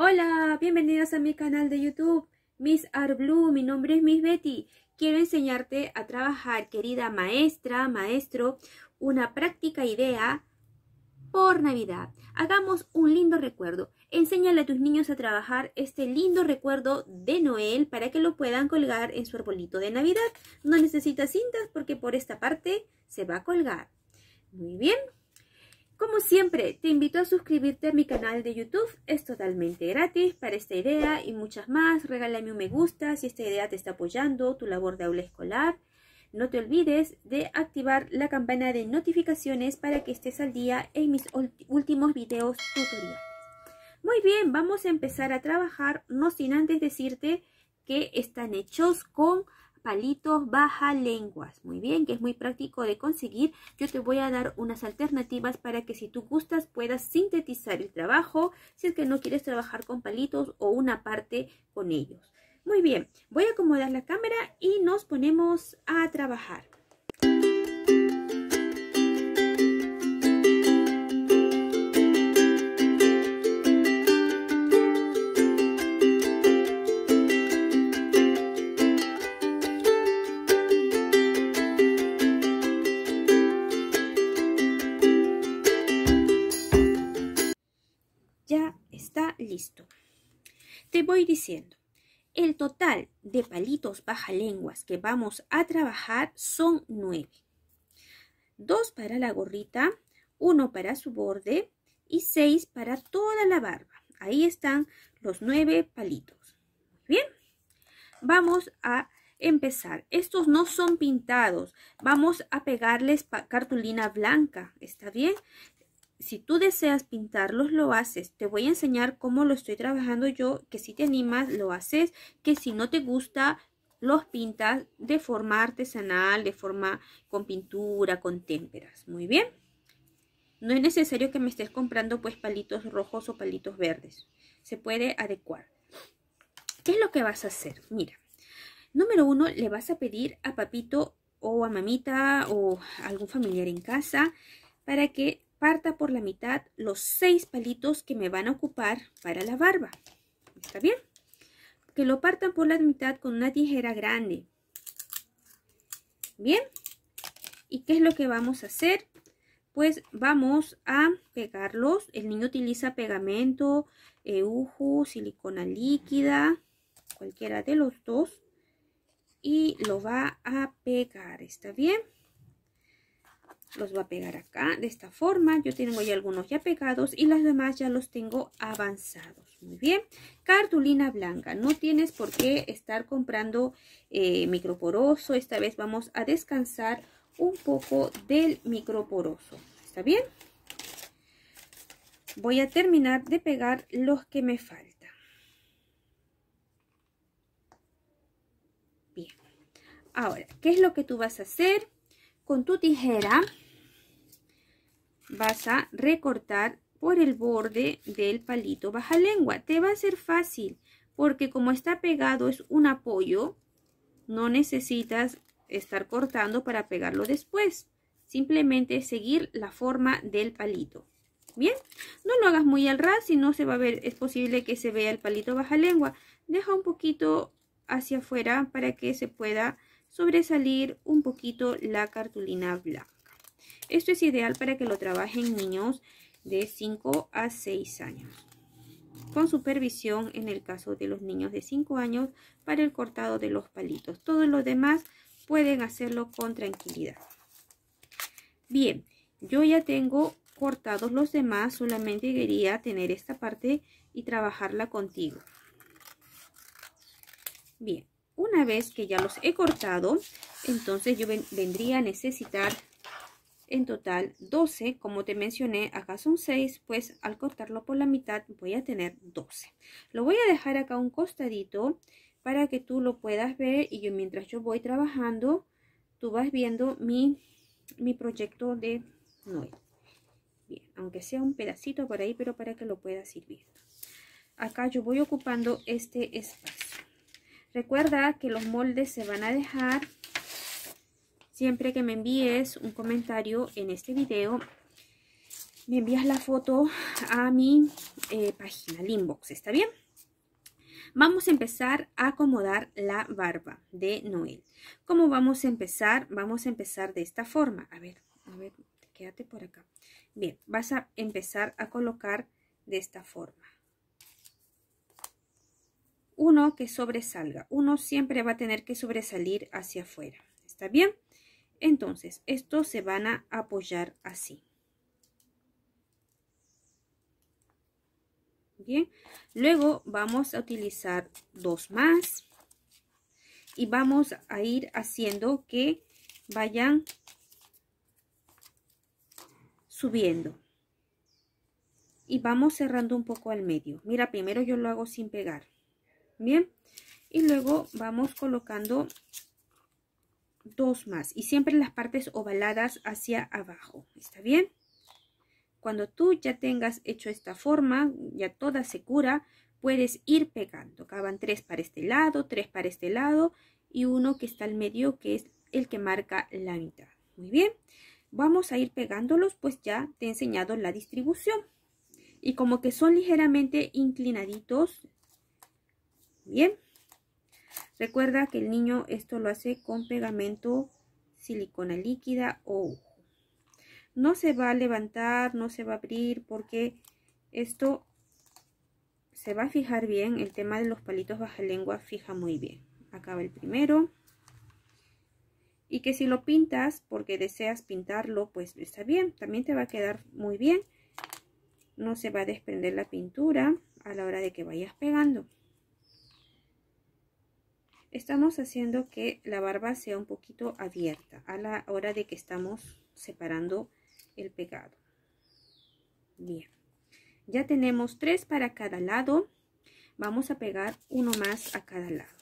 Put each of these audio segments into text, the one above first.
Hola, bienvenidos a mi canal de YouTube, Miss Art Blue, mi nombre es Miss Betty. Quiero enseñarte a trabajar, querida maestra, maestro, una práctica idea por Navidad. Hagamos un lindo recuerdo. Enséñale a tus niños a trabajar este lindo recuerdo de Noel para que lo puedan colgar en su arbolito de Navidad. No necesitas cintas porque por esta parte se va a colgar. Muy bien. Como siempre, te invito a suscribirte a mi canal de YouTube. Es totalmente gratis para esta idea y muchas más. Regálame un me gusta si esta idea te está apoyando, tu labor de aula escolar. No te olvides de activar la campana de notificaciones para que estés al día en mis últimos videos tutoriales. Muy bien, vamos a empezar a trabajar, no sin antes decirte que están hechos con palitos, baja lenguas. Muy bien, que es muy práctico de conseguir. Yo te voy a dar unas alternativas para que si tú gustas puedas sintetizar el trabajo, si es que no quieres trabajar con palitos o una parte con ellos. Muy bien, voy a acomodar la cámara y nos ponemos a trabajar. El total de palitos baja lenguas que vamos a trabajar son nueve. Dos para la gorrita, uno para su borde y seis para toda la barba. Ahí están los nueve palitos. bien. Vamos a empezar. Estos no son pintados. Vamos a pegarles cartulina blanca. ¿Está bien? si tú deseas pintarlos, lo haces. Te voy a enseñar cómo lo estoy trabajando yo, que si te animas, lo haces, que si no te gusta, los pintas de forma artesanal, de forma con pintura, con témperas. Muy bien. No es necesario que me estés comprando pues palitos rojos o palitos verdes. Se puede adecuar. ¿Qué es lo que vas a hacer? Mira, número uno, le vas a pedir a papito o a mamita o algún familiar en casa para que parta por la mitad los seis palitos que me van a ocupar para la barba. ¿Está bien? Que lo partan por la mitad con una tijera grande. ¿Bien? ¿Y qué es lo que vamos a hacer? Pues vamos a pegarlos. El niño utiliza pegamento, eh, ujo, silicona líquida, cualquiera de los dos. Y lo va a pegar, ¿está bien? los va a pegar acá de esta forma yo tengo ya algunos ya pegados y las demás ya los tengo avanzados muy bien cartulina blanca no tienes por qué estar comprando eh, microporoso esta vez vamos a descansar un poco del microporoso está bien voy a terminar de pegar los que me faltan bien ahora qué es lo que tú vas a hacer con tu tijera vas a recortar por el borde del palito baja lengua. Te va a ser fácil porque como está pegado es un apoyo, no necesitas estar cortando para pegarlo después. Simplemente seguir la forma del palito. Bien, no lo hagas muy al ras, si no se va a ver, es posible que se vea el palito baja lengua. Deja un poquito hacia afuera para que se pueda sobresalir un poquito la cartulina blanca. Esto es ideal para que lo trabajen niños de 5 a 6 años. Con supervisión en el caso de los niños de 5 años para el cortado de los palitos. Todos los demás pueden hacerlo con tranquilidad. Bien, yo ya tengo cortados los demás, solamente quería tener esta parte y trabajarla contigo. Bien, una vez que ya los he cortado, entonces yo vendría a necesitar en total 12. Como te mencioné, acá son 6, pues al cortarlo por la mitad voy a tener 12. Lo voy a dejar acá un costadito para que tú lo puedas ver y yo mientras yo voy trabajando, tú vas viendo mi, proyecto de nuez. Bien, aunque sea un pedacito por ahí, pero para que lo pueda servir. Acá yo voy ocupando este espacio. Recuerda que los moldes se van a dejar siempre que me envíes un comentario en este video. Me envías la foto a mi eh, página, el inbox, ¿está bien? Vamos a empezar a acomodar la barba de Noel. ¿Cómo vamos a empezar? Vamos a empezar de esta forma. A ver, a ver, quédate por acá. Bien, vas a empezar a colocar de esta forma uno que sobresalga. Uno siempre va a tener que sobresalir hacia afuera. ¿Está bien? Entonces, estos se van a apoyar así. Bien, luego vamos a utilizar dos más y vamos a ir haciendo que vayan subiendo y vamos cerrando un poco al medio. Mira, primero yo lo hago sin pegar bien y luego vamos colocando dos más y siempre las partes ovaladas hacia abajo está bien cuando tú ya tengas hecho esta forma ya toda segura puedes ir pegando acaban tres para este lado tres para este lado y uno que está al medio que es el que marca la mitad muy bien vamos a ir pegándolos pues ya te he enseñado la distribución y como que son ligeramente inclinaditos Bien. Recuerda que el niño esto lo hace con pegamento silicona líquida o No se va a levantar, no se va a abrir porque esto se va a fijar bien. El tema de los palitos baja lengua fija muy bien. Acaba el primero. Y que si lo pintas porque deseas pintarlo, pues está bien. También te va a quedar muy bien. No se va a desprender la pintura a la hora de que vayas pegando estamos haciendo que la barba sea un poquito abierta a la hora de que estamos separando el pegado. Bien, ya tenemos tres para cada lado. Vamos a pegar uno más a cada lado.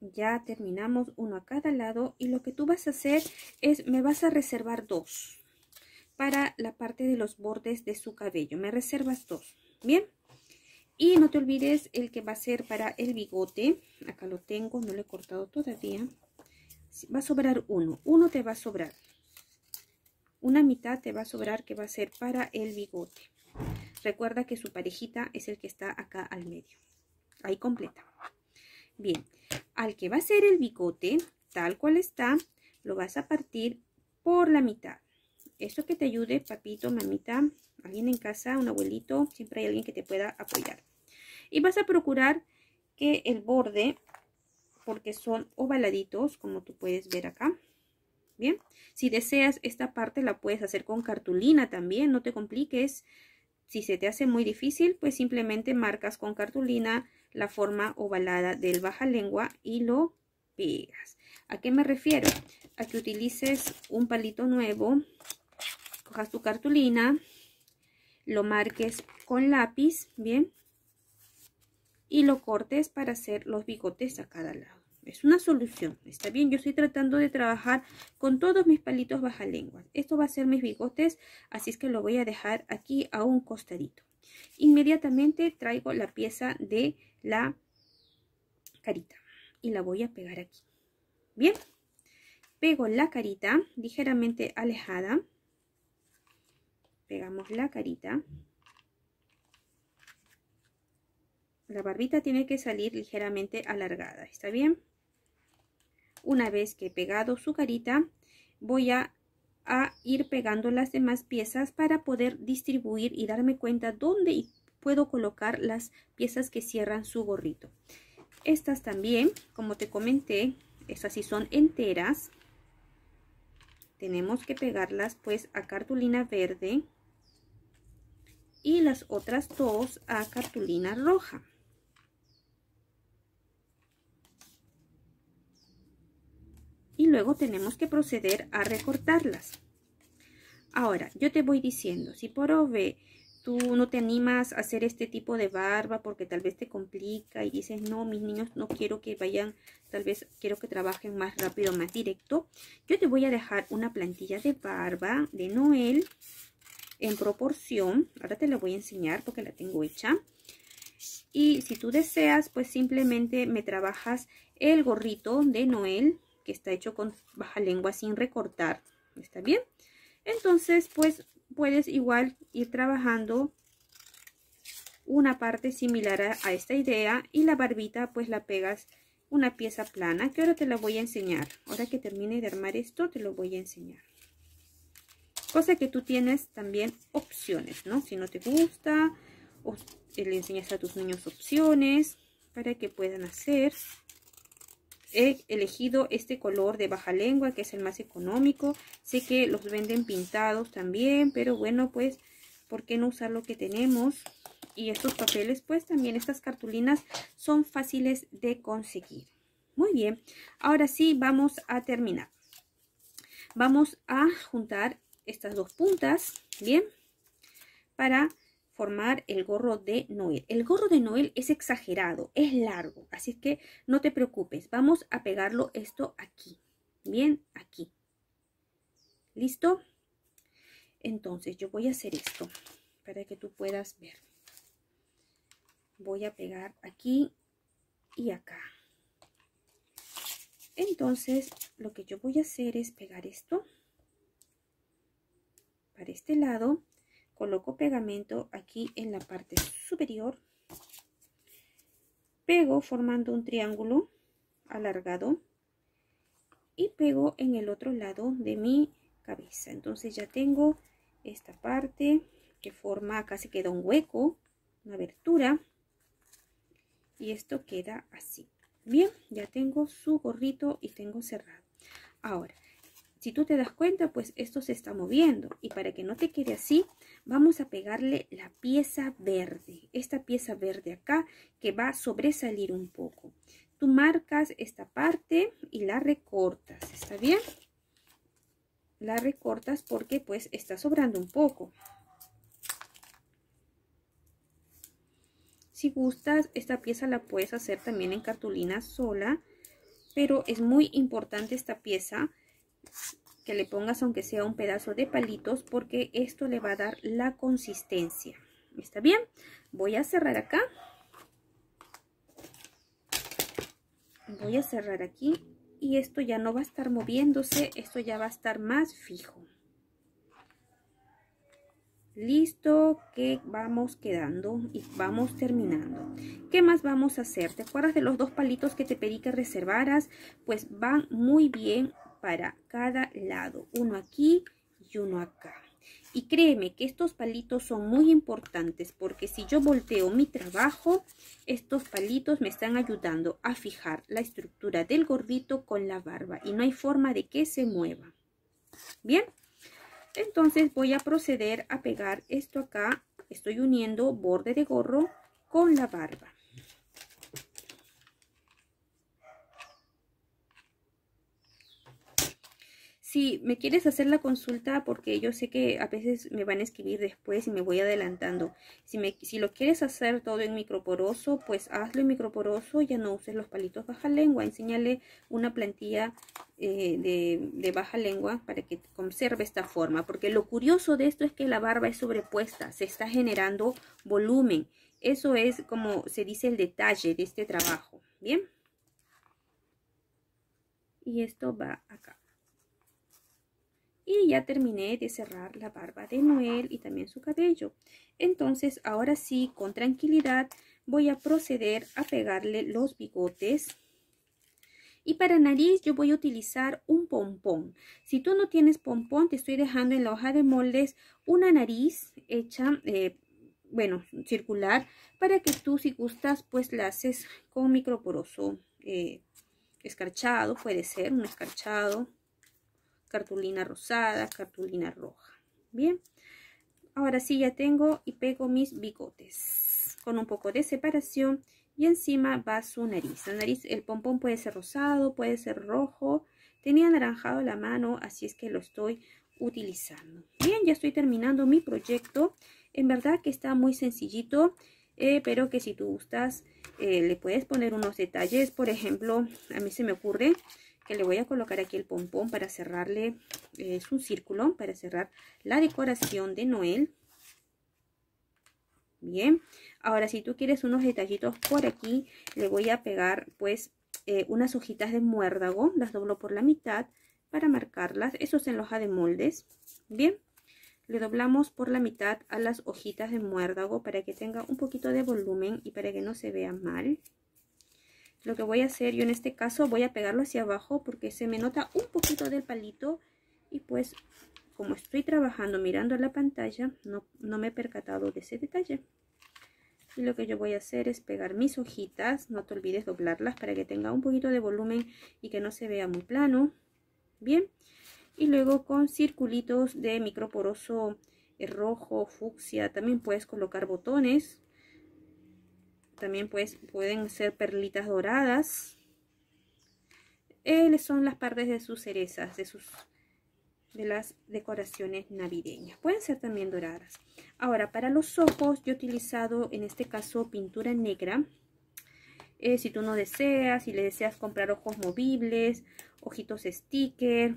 ya terminamos uno a cada lado y lo que tú vas a hacer es me vas a reservar dos para la parte de los bordes de su cabello me reservas dos bien y no te olvides el que va a ser para el bigote acá lo tengo no lo he cortado todavía va a sobrar uno uno te va a sobrar una mitad te va a sobrar que va a ser para el bigote recuerda que su parejita es el que está acá al medio ahí completa Bien, al que va a ser el bigote, tal cual está, lo vas a partir por la mitad. Esto que te ayude, papito, mamita, alguien en casa, un abuelito, siempre hay alguien que te pueda apoyar. Y vas a procurar que el borde, porque son ovaladitos, como tú puedes ver acá, ¿bien? Si deseas esta parte la puedes hacer con cartulina también, no te compliques. Si se te hace muy difícil, pues simplemente marcas con cartulina la forma ovalada del baja lengua y lo pegas. ¿A qué me refiero? A que utilices un palito nuevo, cojas tu cartulina, lo marques con lápiz, ¿bien? Y lo cortes para hacer los bigotes a cada lado. Es una solución, está bien, yo estoy tratando de trabajar con todos mis palitos baja lengua. Esto va a ser mis bigotes, así es que lo voy a dejar aquí a un costadito. Inmediatamente traigo la pieza de la carita y la voy a pegar aquí. Bien, pego la carita ligeramente alejada. Pegamos la carita. La barbita tiene que salir ligeramente alargada, ¿está bien? Una vez que he pegado su carita, voy a a ir pegando las demás piezas para poder distribuir y darme cuenta dónde puedo colocar las piezas que cierran su gorrito. Estas también, como te comenté, estas sí son enteras. Tenemos que pegarlas pues a cartulina verde y las otras dos a cartulina roja. y luego tenemos que proceder a recortarlas. Ahora, yo te voy diciendo, si por OV tú no te animas a hacer este tipo de barba porque tal vez te complica y dices, no, mis niños no quiero que vayan, tal vez quiero que trabajen más rápido, más directo, yo te voy a dejar una plantilla de barba de Noel en proporción, ahora te la voy a enseñar porque la tengo hecha, y si tú deseas, pues simplemente me trabajas el gorrito de Noel está hecho con baja lengua sin recortar. ¿Está bien? Entonces, pues puedes igual ir trabajando una parte similar a, a, esta idea y la barbita pues la pegas una pieza plana que ahora te la voy a enseñar. Ahora que termine de armar esto te lo voy a enseñar. Cosa que tú tienes también opciones, ¿no? Si no te gusta o le enseñas a tus niños opciones para que puedan hacer. He elegido este color de baja lengua que es el más económico. Sé que los venden pintados también, pero bueno, pues, ¿por qué no usar lo que tenemos? Y estos papeles, pues también estas cartulinas son fáciles de conseguir. Muy bien, ahora sí vamos a terminar. Vamos a juntar estas dos puntas, ¿bien? Para formar el gorro de Noel. El gorro de Noel es exagerado, es largo, así que no te preocupes. Vamos a pegarlo esto aquí, bien aquí. ¿Listo? Entonces yo voy a hacer esto para que tú puedas ver. Voy a pegar aquí y acá. Entonces lo que yo voy a hacer es pegar esto para este lado coloco pegamento aquí en la parte superior, pego formando un triángulo alargado y pego en el otro lado de mi cabeza. Entonces ya tengo esta parte que forma, casi queda un hueco, una abertura y esto queda así. Bien, ya tengo su gorrito y tengo cerrado. Ahora, si tú te das cuenta, pues esto se está moviendo. Y para que no te quede así, vamos a pegarle la pieza verde. Esta pieza verde acá que va a sobresalir un poco. Tú marcas esta parte y la recortas, ¿está bien? La recortas porque pues está sobrando un poco. Si gustas, esta pieza la puedes hacer también en cartulina sola, pero es muy importante esta pieza que le pongas aunque sea un pedazo de palitos porque esto le va a dar la consistencia. ¿Está bien? Voy a cerrar acá. Voy a cerrar aquí y esto ya no va a estar moviéndose, esto ya va a estar más fijo. Listo, que vamos quedando y vamos terminando. ¿Qué más vamos a hacer? ¿Te acuerdas de los dos palitos que te pedí que reservaras? Pues van muy bien para cada lado, uno aquí y uno acá. Y créeme que estos palitos son muy importantes porque si yo volteo mi trabajo, estos palitos me están ayudando a fijar la estructura del gordito con la barba y no hay forma de que se mueva. Bien, entonces voy a proceder a pegar esto acá. Estoy uniendo borde de gorro con la barba. si me quieres hacer la consulta, porque yo sé que a veces me van a escribir después y me voy adelantando. Si, me, si lo quieres hacer todo en microporoso, pues hazlo en microporoso, ya no uses los palitos baja lengua. Enséñale una plantilla eh, de, de baja lengua para que conserve esta forma. Porque lo curioso de esto es que la barba es sobrepuesta, se está generando volumen. Eso es como se dice el detalle de este trabajo, ¿bien? Y esto va acá y ya terminé de cerrar la barba de Noel y también su cabello. Entonces ahora sí, con tranquilidad, voy a proceder a pegarle los bigotes. Y para nariz yo voy a utilizar un pompón. Si tú no tienes pompón, te estoy dejando en la hoja de moldes una nariz hecha, eh, bueno, circular, para que tú si gustas, pues la haces con microporoso eh, escarchado, puede ser un escarchado cartulina rosada, cartulina roja. Bien, ahora sí ya tengo y pego mis bigotes con un poco de separación y encima va su nariz. La nariz, el pompón puede ser rosado, puede ser rojo. Tenía anaranjado la mano, así es que lo estoy utilizando. Bien, ya estoy terminando mi proyecto. En verdad que está muy sencillito, eh, pero que si tú gustas, eh, le puedes poner unos detalles. Por ejemplo, a mí se me ocurre que le voy a colocar aquí el pompón para cerrarle, su eh, es un círculo para cerrar la decoración de Noel. Bien, ahora si tú quieres unos detallitos por aquí, le voy a pegar pues eh, unas hojitas de muérdago, las doblo por la mitad para marcarlas, eso se en de moldes, bien, le doblamos por la mitad a las hojitas de muérdago para que tenga un poquito de volumen y para que no se vea mal, lo que voy a hacer, yo en este caso voy a pegarlo hacia abajo porque se me nota un poquito del palito y pues como estoy trabajando mirando la pantalla, no, no me he percatado de ese detalle. Y lo que yo voy a hacer es pegar mis hojitas, no te olvides doblarlas para que tenga un poquito de volumen y que no se vea muy plano. Bien, y luego con circulitos de microporoso eh, rojo, fucsia, también puedes colocar botones también pues, pueden ser perlitas doradas. Eh, son las partes de sus cerezas, de sus de las decoraciones navideñas. Pueden ser también doradas. Ahora, para los ojos, yo he utilizado en este caso pintura negra. Eh, si tú no deseas, si le deseas comprar ojos movibles, ojitos sticker,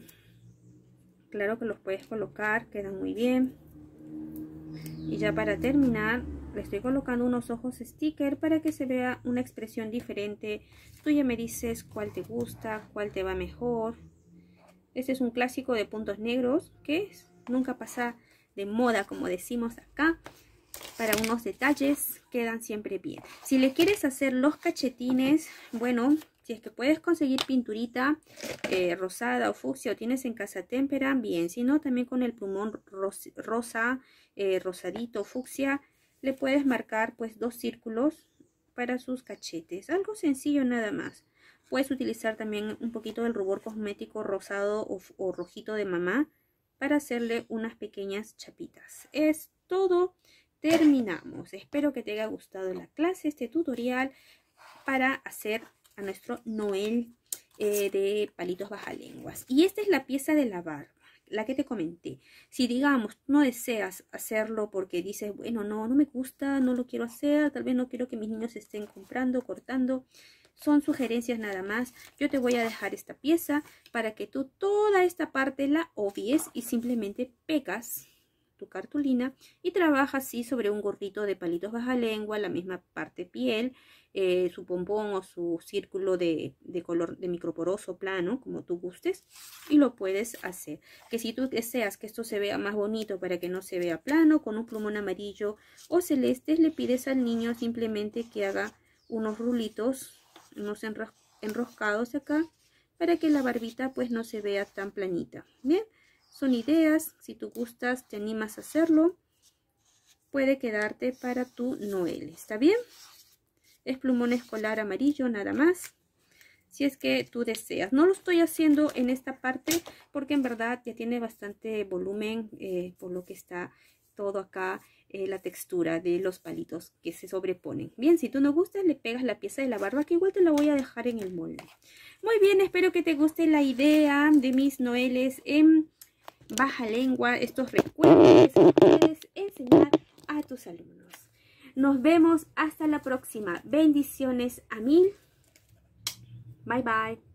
claro que los puedes colocar, quedan muy bien. Y ya para terminar, le estoy colocando unos ojos sticker para que se vea una expresión diferente. Tú ya me dices cuál te gusta, cuál te va mejor. Este es un clásico de puntos negros que nunca pasa de moda, como decimos acá. Para unos detalles quedan siempre bien. Si le quieres hacer los cachetines, bueno, si es que puedes conseguir pinturita eh, rosada o fucsia o tienes en casa témpera, bien. Si no, también con el plumón rosa, eh, rosadito, fucsia, le puedes marcar pues dos círculos para sus cachetes. Algo sencillo nada más. Puedes utilizar también un poquito del rubor cosmético rosado o, rojito de mamá para hacerle unas pequeñas chapitas. Es todo. Terminamos. Espero que te haya gustado la clase, este tutorial para hacer a nuestro Noel eh, de palitos bajalenguas. Y esta es la pieza de lavar la que te comenté. Si digamos, no deseas hacerlo porque dices, bueno, no, no me gusta, no lo quiero hacer, tal vez no quiero que mis niños estén comprando, cortando, son sugerencias nada más. Yo te voy a dejar esta pieza para que tú toda esta parte la obvies y simplemente pegas tu cartulina y trabajas así sobre un gorrito de palitos baja lengua, la misma parte piel eh, su pompón o su círculo de, de, color de microporoso plano, como tú gustes, y lo puedes hacer. Que si tú deseas que esto se vea más bonito para que no se vea plano, con un plumón amarillo o celeste, le pides al niño simplemente que haga unos rulitos, unos enroscados acá, para que la barbita pues no se vea tan planita, ¿bien? Son ideas, si tú gustas, te animas a hacerlo, puede quedarte para tu Noel, ¿está bien? es plumón escolar amarillo nada más si es que tú deseas. No lo estoy haciendo en esta parte porque en verdad ya tiene bastante volumen eh, por lo que está todo acá eh, la textura de los palitos que se sobreponen. Bien, si tú no gustas le pegas la pieza de la barba que igual te la voy a dejar en el molde. Muy bien, espero que te guste la idea de mis noeles en baja lengua, estos recuerdos que puedes enseñar a tus alumnos. Nos vemos hasta la próxima. Bendiciones a mil. Bye bye.